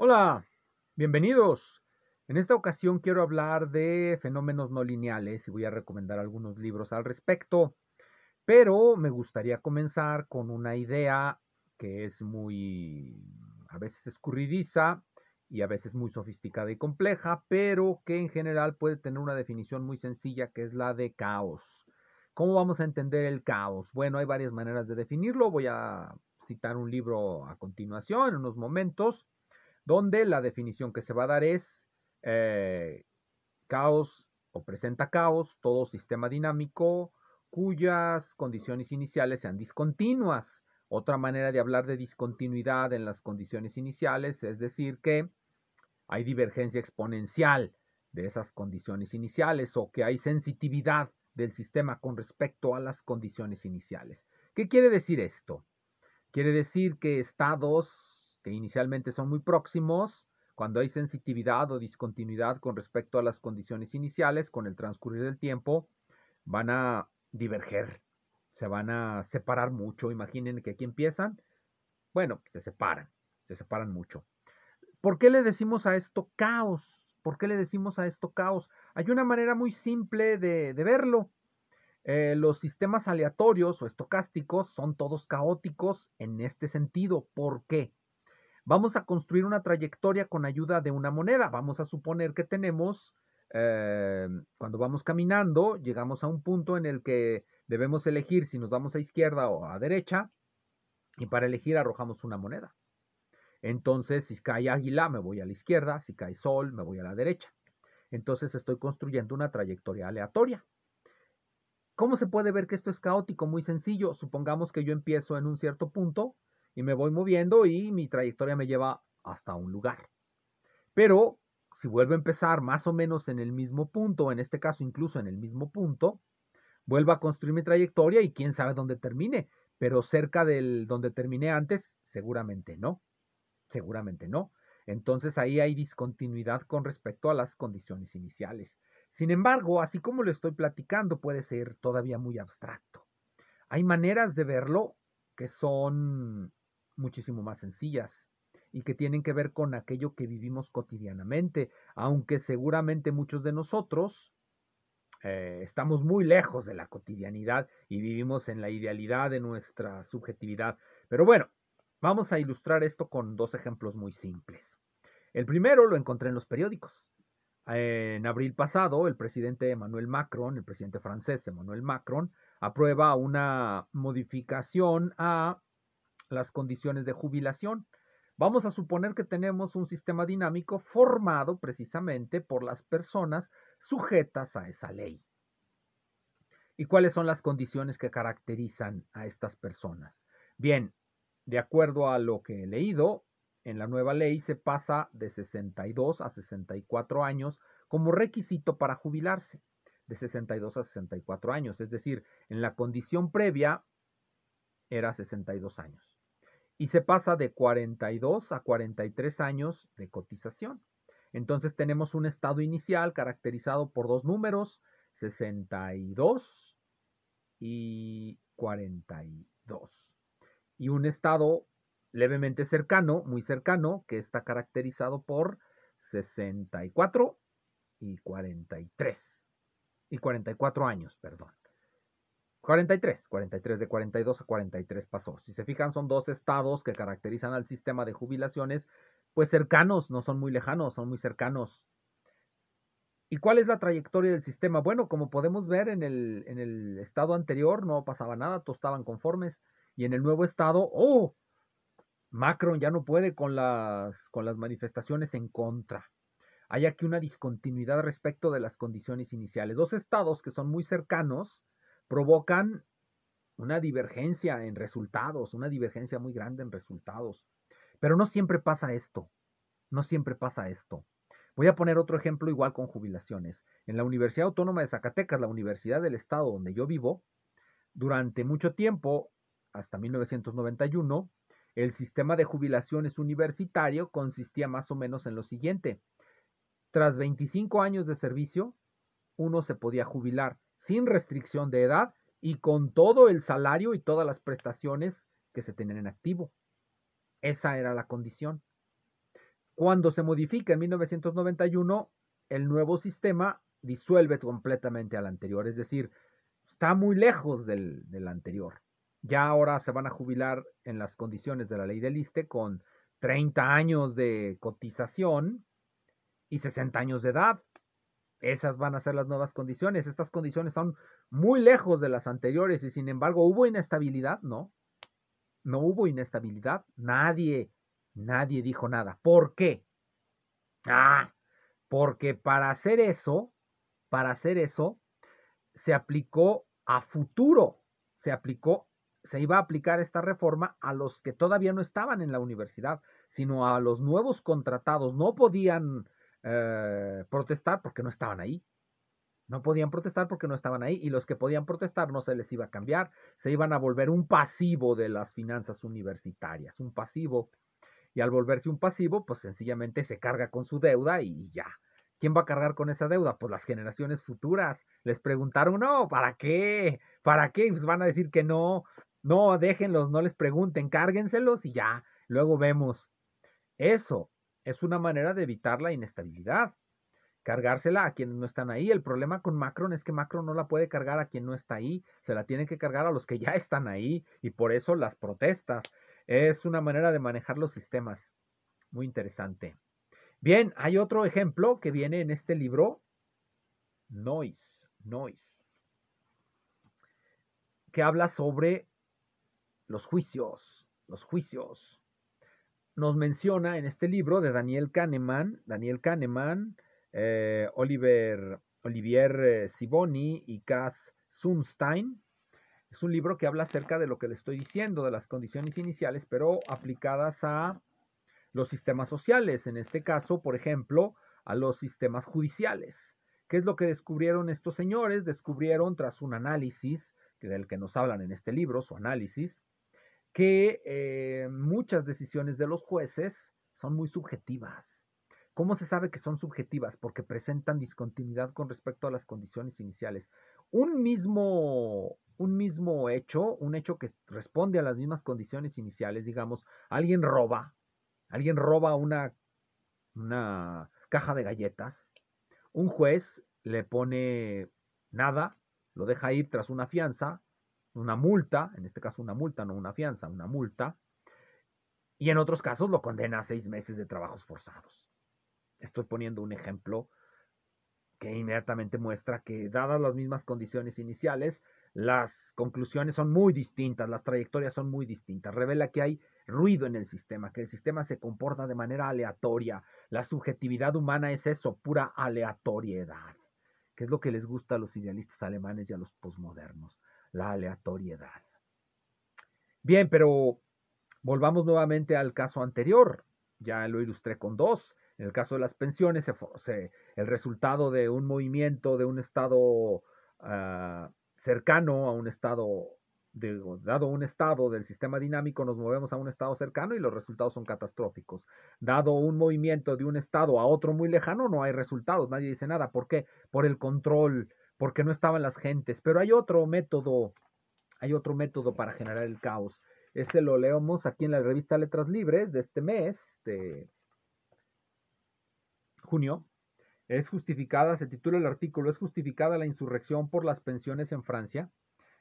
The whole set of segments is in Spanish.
Hola, bienvenidos. En esta ocasión quiero hablar de fenómenos no lineales y voy a recomendar algunos libros al respecto, pero me gustaría comenzar con una idea que es muy a veces escurridiza y a veces muy sofisticada y compleja, pero que en general puede tener una definición muy sencilla que es la de caos. ¿Cómo vamos a entender el caos? Bueno, hay varias maneras de definirlo. Voy a citar un libro a continuación en unos momentos donde la definición que se va a dar es eh, caos o presenta caos todo sistema dinámico cuyas condiciones iniciales sean discontinuas. Otra manera de hablar de discontinuidad en las condiciones iniciales es decir que hay divergencia exponencial de esas condiciones iniciales o que hay sensitividad del sistema con respecto a las condiciones iniciales. ¿Qué quiere decir esto? Quiere decir que estados inicialmente son muy próximos, cuando hay sensitividad o discontinuidad con respecto a las condiciones iniciales, con el transcurrir del tiempo, van a diverger, se van a separar mucho. Imaginen que aquí empiezan, bueno, se separan, se separan mucho. ¿Por qué le decimos a esto caos? ¿Por qué le decimos a esto caos? Hay una manera muy simple de, verlo. Eh, los sistemas aleatorios o estocásticos son todos caóticos en este sentido. ¿Por qué? Vamos a construir una trayectoria con ayuda de una moneda. Vamos a suponer que tenemos, eh, cuando vamos caminando, llegamos a un punto en el que debemos elegir si nos vamos a izquierda o a derecha. Y para elegir arrojamos una moneda. Entonces, si cae águila, me voy a la izquierda. Si cae sol, me voy a la derecha. Entonces estoy construyendo una trayectoria aleatoria. ¿Cómo se puede ver que esto es caótico? Muy sencillo. Supongamos que yo empiezo en un cierto punto y me voy moviendo y mi trayectoria me lleva hasta un lugar. Pero si vuelvo a empezar más o menos en el mismo punto, en este caso incluso en el mismo punto, vuelvo a construir mi trayectoria y quién sabe dónde termine, pero cerca del donde terminé antes, seguramente no, seguramente no. Entonces ahí hay discontinuidad con respecto a las condiciones iniciales. Sin embargo, así como lo estoy platicando, puede ser todavía muy abstracto. Hay maneras de verlo que son muchísimo más sencillas y que tienen que ver con aquello que vivimos cotidianamente, aunque seguramente muchos de nosotros eh, estamos muy lejos de la cotidianidad y vivimos en la idealidad de nuestra subjetividad. Pero bueno, vamos a ilustrar esto con dos ejemplos muy simples. El primero lo encontré en los periódicos. En abril pasado, el presidente Emmanuel Macron, el presidente francés Emmanuel Macron, aprueba una modificación a las condiciones de jubilación. Vamos a suponer que tenemos un sistema dinámico formado precisamente por las personas sujetas a esa ley. ¿Y cuáles son las condiciones que caracterizan a estas personas? Bien, de acuerdo a lo que he leído, en la nueva ley se pasa de 62 a 64 años como requisito para jubilarse, de 62 a 64 años, es decir, en la condición previa era 62 años y se pasa de 42 a 43 años de cotización. Entonces tenemos un estado inicial caracterizado por dos números, 62 y 42. Y un estado levemente cercano, muy cercano, que está caracterizado por 64 y 43. Y 44 años, perdón. 43, 43 de 42 a 43 pasó. Si se fijan, son dos estados que caracterizan al sistema de jubilaciones, pues cercanos, no son muy lejanos, son muy cercanos. ¿Y cuál es la trayectoria del sistema? Bueno, como podemos ver en el, estado anterior no pasaba nada, todos estaban conformes. Y en el nuevo estado, ¡oh! Macron ya no puede con las, con las manifestaciones en contra. Hay aquí una discontinuidad respecto de las condiciones iniciales. Dos estados que son muy cercanos, provocan una divergencia en resultados, una divergencia muy grande en resultados. Pero no siempre pasa esto, no siempre pasa esto. Voy a poner otro ejemplo igual con jubilaciones. En la Universidad Autónoma de Zacatecas, la Universidad del Estado donde yo vivo, durante mucho tiempo, hasta 1991, el sistema de jubilaciones universitario consistía más o menos en lo siguiente. Tras 25 años de servicio, uno se podía jubilar sin restricción de edad y con todo el salario y todas las prestaciones que se tenían en activo. Esa era la condición. Cuando se modifica en 1991, el nuevo sistema disuelve completamente al anterior, es decir, está muy lejos del, anterior. Ya ahora se van a jubilar en las condiciones de la ley del ISTE con 30 años de cotización y 60 años de edad. Esas van a ser las nuevas condiciones. Estas condiciones son muy lejos de las anteriores y sin embargo hubo inestabilidad, ¿no? No hubo inestabilidad. Nadie, nadie dijo nada. ¿Por qué? Ah, porque para hacer eso, para hacer eso, se aplicó a futuro, se aplicó, se iba a aplicar esta reforma a los que todavía no estaban en la universidad, sino a los nuevos contratados. No podían eh, protestar porque no estaban ahí. No podían protestar porque no estaban ahí y los que podían protestar no se les iba a cambiar, se iban a volver un pasivo de las finanzas universitarias, un pasivo. Y al volverse un pasivo, pues sencillamente se carga con su deuda y ya. ¿Quién va a cargar con esa deuda? Pues las generaciones futuras. Les preguntaron, no, ¿para qué? ¿Para qué? Pues van a decir que no. No, déjenlos, no les pregunten, cárguenselos y ya. Luego vemos. Eso es una manera de evitar la inestabilidad. Cargársela a quienes no están ahí. El problema con Macron es que Macron no la puede cargar a quien no está ahí. Se la tiene que cargar a los que ya están ahí y por eso las protestas. Es una manera de manejar los sistemas. Muy interesante. Bien, hay otro ejemplo que viene en este libro. Noise, Noise. Que habla sobre los juicios, los juicios nos menciona en este libro de Daniel Kahneman, Daniel Kahneman, eh, Oliver, Olivier eh, Siboni y Cass Sunstein. Es un libro que habla acerca de lo que le estoy diciendo, de las condiciones iniciales, pero aplicadas a los sistemas sociales, en este caso, por ejemplo, a los sistemas judiciales. ¿Qué es lo que descubrieron estos señores? Descubrieron tras un análisis, del que nos hablan en este libro, su análisis, que eh, muchas decisiones de los jueces son muy subjetivas. ¿Cómo se sabe que son subjetivas? Porque presentan discontinuidad con respecto a las condiciones iniciales. Un mismo, un mismo hecho, un hecho que responde a las mismas condiciones iniciales, digamos, alguien roba, alguien roba una, una caja de galletas, un juez le pone nada, lo deja ir tras una fianza, una multa, en este caso una multa, no una fianza, una multa, y en otros casos lo condena a seis meses de trabajos forzados. Estoy poniendo un ejemplo que inmediatamente muestra que dadas las mismas condiciones iniciales, las conclusiones son muy distintas, las trayectorias son muy distintas. Revela que hay ruido en el sistema, que el sistema se comporta de manera aleatoria. La subjetividad humana es eso, pura aleatoriedad, que es lo que les gusta a los idealistas alemanes y a los posmodernos la aleatoriedad. Bien, pero volvamos nuevamente al caso anterior. Ya lo ilustré con dos. En el caso de las pensiones, el resultado de un movimiento de un estado ah, cercano a un estado, dado un estado del sistema dinámico, nos movemos a un estado cercano y los resultados son catastróficos. Dado un movimiento de un estado a otro muy lejano, no hay resultados, nadie dice nada. ¿Por qué? Por el control porque no estaban las gentes. Pero hay otro método, hay otro método para generar el caos. Ese lo leemos aquí en la revista Letras Libres de este mes, de junio. Es justificada, se titula el artículo, es justificada la insurrección por las pensiones en Francia,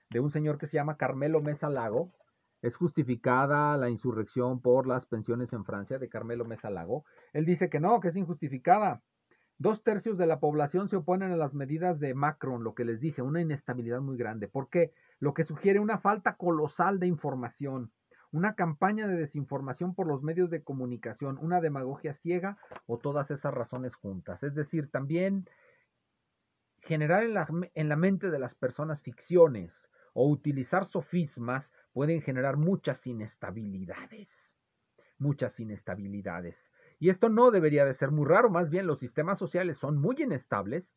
de un señor que se llama Carmelo Mesa Lago. Es justificada la insurrección por las pensiones en Francia, de Carmelo Mesa Lago. Él dice que no, que es injustificada, Dos tercios de la población se oponen a las medidas de Macron, lo que les dije, una inestabilidad muy grande. ¿Por qué? Lo que sugiere una falta colosal de información, una campaña de desinformación por los medios de comunicación, una demagogia ciega o todas esas razones juntas. Es decir, también generar en la, en la mente de las personas ficciones o utilizar sofismas pueden generar muchas inestabilidades. Muchas inestabilidades. Y esto no debería de ser muy raro, más bien los sistemas sociales son muy inestables,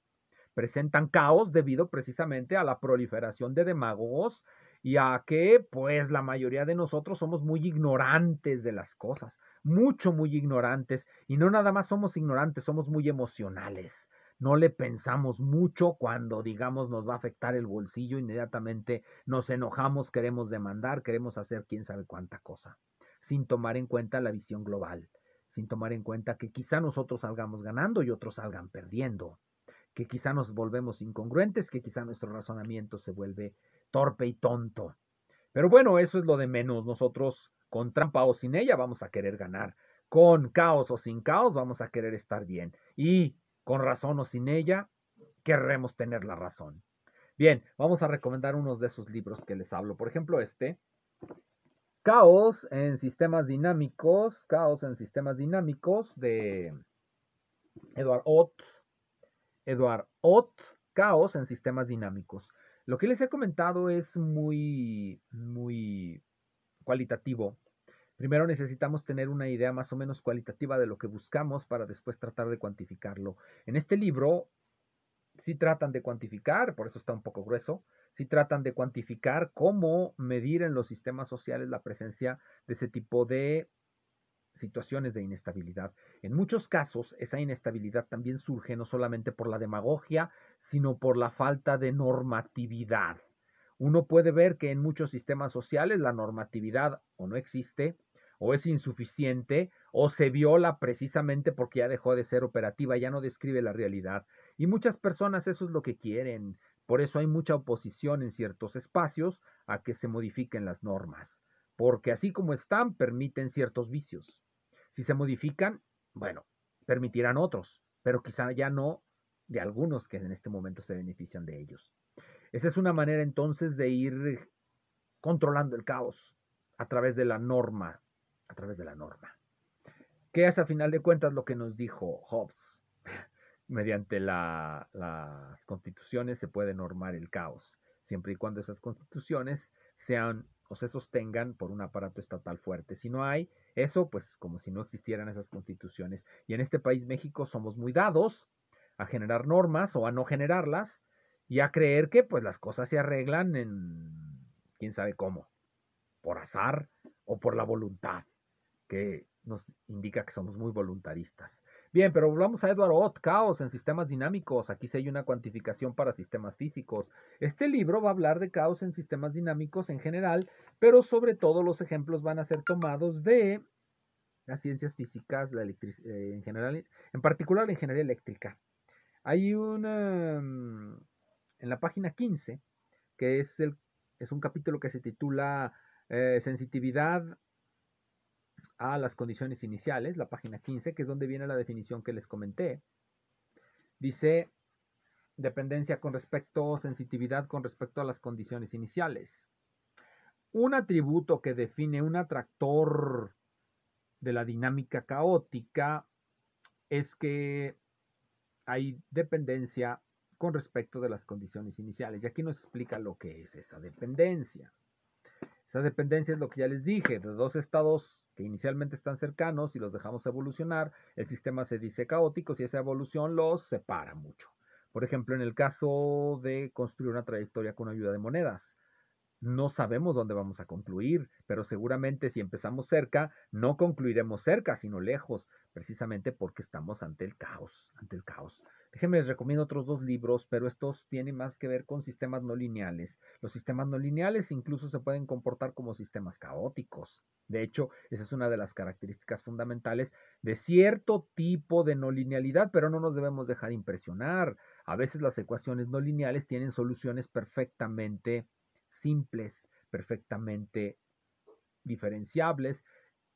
presentan caos debido precisamente a la proliferación de demagogos y a que pues la mayoría de nosotros somos muy ignorantes de las cosas, mucho, muy ignorantes. Y no nada más somos ignorantes, somos muy emocionales. No le pensamos mucho cuando, digamos, nos va a afectar el bolsillo, inmediatamente nos enojamos, queremos demandar, queremos hacer quién sabe cuánta cosa, sin tomar en cuenta la visión global sin tomar en cuenta que quizá nosotros salgamos ganando y otros salgan perdiendo, que quizá nos volvemos incongruentes, que quizá nuestro razonamiento se vuelve torpe y tonto. Pero bueno, eso es lo de menos. Nosotros, con trampa o sin ella, vamos a querer ganar. Con caos o sin caos, vamos a querer estar bien. Y con razón o sin ella, querremos tener la razón. Bien, vamos a recomendar unos de esos libros que les hablo. Por ejemplo, este, Caos en sistemas dinámicos, Caos en sistemas dinámicos de Edward Ott. Edward Ott, Caos en sistemas dinámicos. Lo que les he comentado es muy, muy cualitativo. Primero necesitamos tener una idea más o menos cualitativa de lo que buscamos para después tratar de cuantificarlo. En este libro, si tratan de cuantificar, por eso está un poco grueso, si tratan de cuantificar cómo medir en los sistemas sociales la presencia de ese tipo de situaciones de inestabilidad. En muchos casos, esa inestabilidad también surge no solamente por la demagogia, sino por la falta de normatividad. Uno puede ver que en muchos sistemas sociales la normatividad o no existe, o es insuficiente, o se viola precisamente porque ya dejó de ser operativa, ya no describe la realidad. Y muchas personas eso es lo que quieren. Por eso hay mucha oposición en ciertos espacios a que se modifiquen las normas, porque así como están, permiten ciertos vicios. Si se modifican, bueno, permitirán otros, pero quizá ya no de algunos que en este momento se benefician de ellos. Esa es una manera entonces de ir controlando el caos a través de la norma, a través de la norma. Que es a final de cuentas lo que nos dijo Hobbes mediante las constituciones se puede normar el caos, siempre y cuando esas constituciones sean o se sostengan por un aparato estatal fuerte. Si no hay eso, pues como si no existieran esas constituciones. Y en este país México somos muy dados a generar normas o a no generarlas y a creer que pues las cosas se arreglan en quién sabe cómo, por azar o por la voluntad, que nos indica que somos muy voluntaristas. Bien, pero volvamos a Edward Ott, Caos en sistemas dinámicos. Aquí se hay una cuantificación para sistemas físicos. Este libro va a hablar de caos en sistemas dinámicos en general, pero sobre todo los ejemplos van a ser tomados de las ciencias físicas, la eh, en general, en particular la ingeniería eléctrica. Hay una mm, en la página 15 que es el es un capítulo que se titula eh, Sensitividad a las condiciones iniciales, la página 15, que es donde viene la definición que les comenté. Dice dependencia con respecto o sensitividad con respecto a las condiciones iniciales. Un atributo que define un atractor de la dinámica caótica es que hay dependencia con respecto de las condiciones iniciales. Y aquí nos explica lo que es esa dependencia. Esa dependencia es lo que ya les dije, de dos estados que inicialmente están cercanos y los dejamos evolucionar, el sistema se dice caótico y esa evolución los separa mucho. Por ejemplo, en el caso de construir una trayectoria con ayuda de monedas, no sabemos dónde vamos a concluir, pero seguramente si empezamos cerca, no concluiremos cerca, sino lejos, precisamente porque estamos ante el caos, ante el caos. Déjenme les recomiendo otros dos libros, pero estos tienen más que ver con sistemas no lineales. Los sistemas no lineales incluso se pueden comportar como sistemas caóticos. De hecho, esa es una de las características fundamentales de cierto tipo de no linealidad, pero no nos debemos dejar impresionar. A veces las ecuaciones no lineales tienen soluciones perfectamente simples, perfectamente diferenciables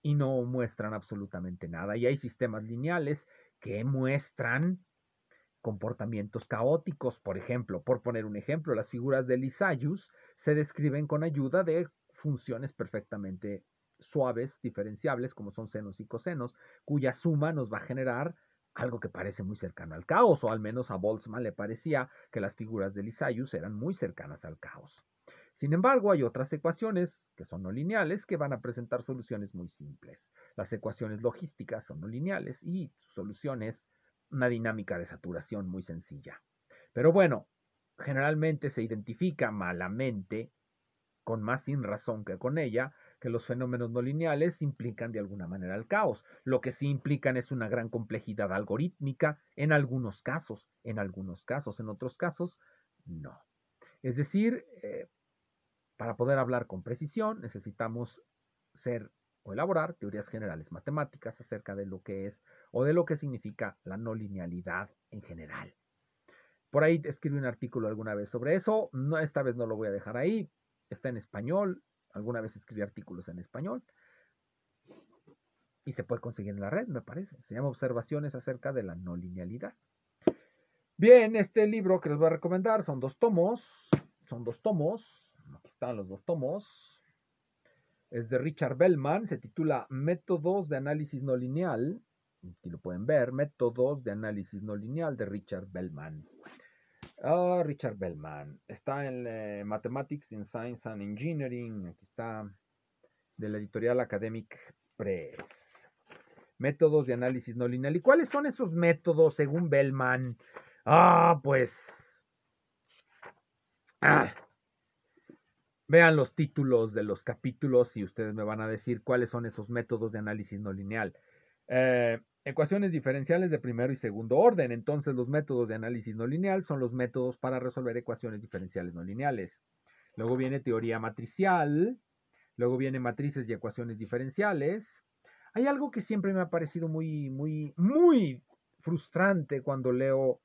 y no muestran absolutamente nada. Y hay sistemas lineales que muestran comportamientos caóticos. Por ejemplo, por poner un ejemplo, las figuras de Lisayus se describen con ayuda de funciones perfectamente suaves, diferenciables, como son senos y cosenos, cuya suma nos va a generar algo que parece muy cercano al caos, o al menos a Boltzmann le parecía que las figuras de Lisayus eran muy cercanas al caos. Sin embargo, hay otras ecuaciones que son no lineales que van a presentar soluciones muy simples. Las ecuaciones logísticas son no lineales y su solución es una dinámica de saturación muy sencilla. Pero bueno, generalmente se identifica malamente, con más sin razón que con ella, que los fenómenos no lineales implican de alguna manera el caos. Lo que sí implican es una gran complejidad algorítmica en algunos casos, en algunos casos, en otros casos, no. Es decir, eh, para poder hablar con precisión necesitamos ser o elaborar teorías generales matemáticas acerca de lo que es o de lo que significa la no linealidad en general. Por ahí escribí un artículo alguna vez sobre eso, no, esta vez no lo voy a dejar ahí, está en español, alguna vez escribí artículos en español y se puede conseguir en la red, me parece. Se llama Observaciones acerca de la no linealidad. Bien, este libro que les voy a recomendar son dos tomos, son dos tomos, están los dos tomos. Es de Richard Bellman, se titula Métodos de Análisis No Lineal. Aquí lo pueden ver, Métodos de Análisis No Lineal de Richard Bellman. Ah, Richard Bellman. Está en eh, Mathematics in Science and Engineering. Aquí está. De la editorial Academic Press. Métodos de análisis no lineal. ¿Y cuáles son esos métodos según Bellman? Ah, pues. Ah, Vean los títulos de los capítulos y ustedes me van a decir cuáles son esos métodos de análisis no lineal. Eh, ecuaciones diferenciales de primero y segundo orden. Entonces, los métodos de análisis no lineal son los métodos para resolver ecuaciones diferenciales no lineales. Luego viene teoría matricial. Luego viene matrices y ecuaciones diferenciales. Hay algo que siempre me ha parecido muy, muy, muy frustrante cuando leo,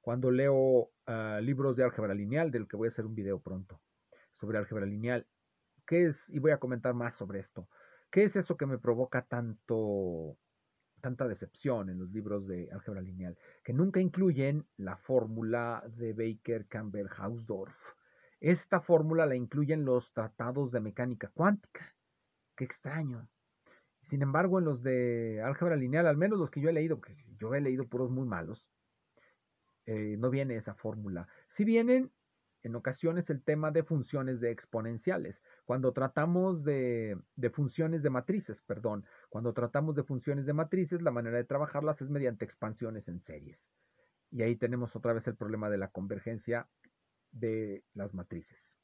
cuando leo eh, libros de álgebra lineal, del que voy a hacer un video pronto sobre álgebra lineal. ¿Qué es? Y voy a comentar más sobre esto. ¿Qué es eso que me provoca tanto, tanta decepción en los libros de álgebra lineal? Que nunca incluyen la fórmula de Baker, Camber, Hausdorff. Esta fórmula la incluyen los tratados de mecánica cuántica. Qué extraño. Sin embargo, en los de álgebra lineal, al menos los que yo he leído, porque yo he leído puros muy malos, eh, no viene esa fórmula. Si vienen en ocasiones el tema de funciones de exponenciales, cuando tratamos de, funciones de matrices, perdón, cuando tratamos de funciones de matrices, la manera de trabajarlas es mediante expansiones en series. Y ahí tenemos otra vez el problema de la convergencia de las matrices.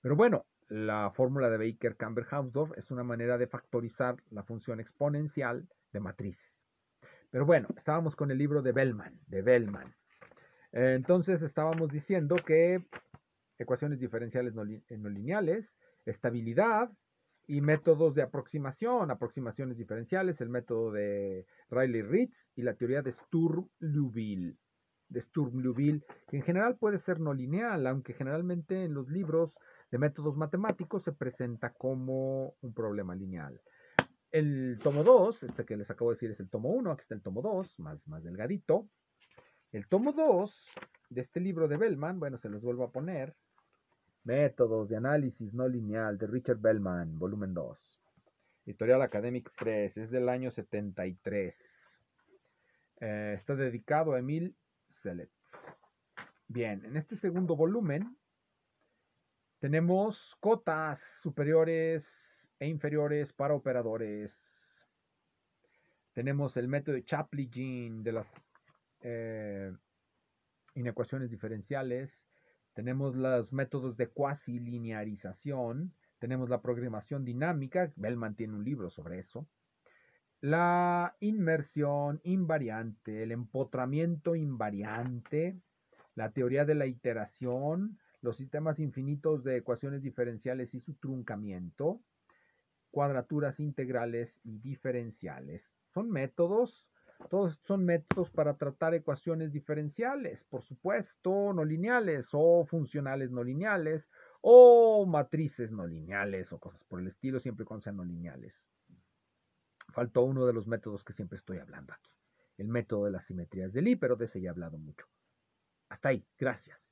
Pero bueno, la fórmula de baker camber hausdorff es una manera de factorizar la función exponencial de matrices. Pero bueno, estábamos con el libro de Bellman, de Bellman. Entonces estábamos diciendo que ecuaciones diferenciales no, lineales, estabilidad y métodos de aproximación, aproximaciones diferenciales, el método de Riley-Ritz y la teoría de Sturm-Liouville de Sturm-Liouville, que en general puede ser no lineal, aunque generalmente en los libros de métodos matemáticos se presenta como un problema lineal. El tomo 2, este que les acabo de decir es el tomo 1, aquí está el tomo 2, más, más delgadito. El tomo 2 de este libro de Bellman, bueno, se los vuelvo a poner, Métodos de análisis no lineal de Richard Bellman, volumen 2. Editorial Academic Press, es del año 73. Eh, está dedicado a Emil Seletz. Bien, en este segundo volumen tenemos cotas superiores e inferiores para operadores. Tenemos el método de Chaplin de las eh, inecuaciones diferenciales tenemos los métodos de cuasi linearización, tenemos la programación dinámica, Bellman tiene un libro sobre eso, la inmersión invariante, el empotramiento invariante, la teoría de la iteración, los sistemas infinitos de ecuaciones diferenciales y su truncamiento, cuadraturas integrales y diferenciales. Son métodos todos son métodos para tratar ecuaciones diferenciales, por supuesto, no lineales o funcionales no lineales o matrices no lineales o cosas por el estilo, siempre con sean no lineales. Faltó uno de los métodos que siempre estoy hablando aquí, el método de las simetrías de Lie, pero de ese ya he hablado mucho. Hasta ahí, gracias.